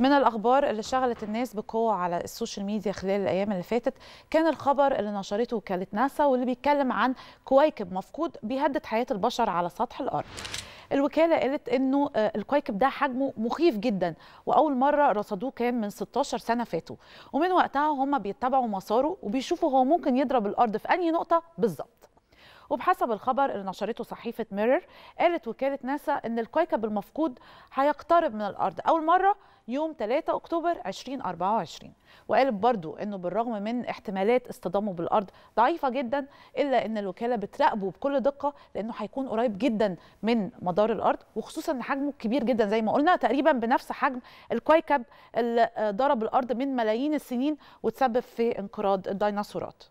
من الاخبار اللي شغلت الناس بقوه على السوشيال ميديا خلال الايام اللي فاتت كان الخبر اللي نشرته وكاله ناسا واللي بيتكلم عن كويكب مفقود بيهدد حياه البشر على سطح الارض الوكالة قالت أنه آه، الكويكب ده حجمه مخيف جدا وأول مرة رصدوه كان من 16 سنة فاتوا ومن وقتها هم بيتبعوا مساره وبيشوفوا هو ممكن يضرب الأرض في أنهي نقطة بالظبط وبحسب الخبر اللي نشرته صحيفه ميرور قالت وكاله ناسا ان الكويكب المفقود هيقترب من الارض اول مره يوم 3 اكتوبر 2024 وقالت برضو انه بالرغم من احتمالات اصطدامه بالارض ضعيفه جدا الا ان الوكاله بتراقبه بكل دقه لانه هيكون قريب جدا من مدار الارض وخصوصا ان حجمه كبير جدا زي ما قلنا تقريبا بنفس حجم الكويكب اللي ضرب الارض من ملايين السنين وتسبب في انقراض الديناصورات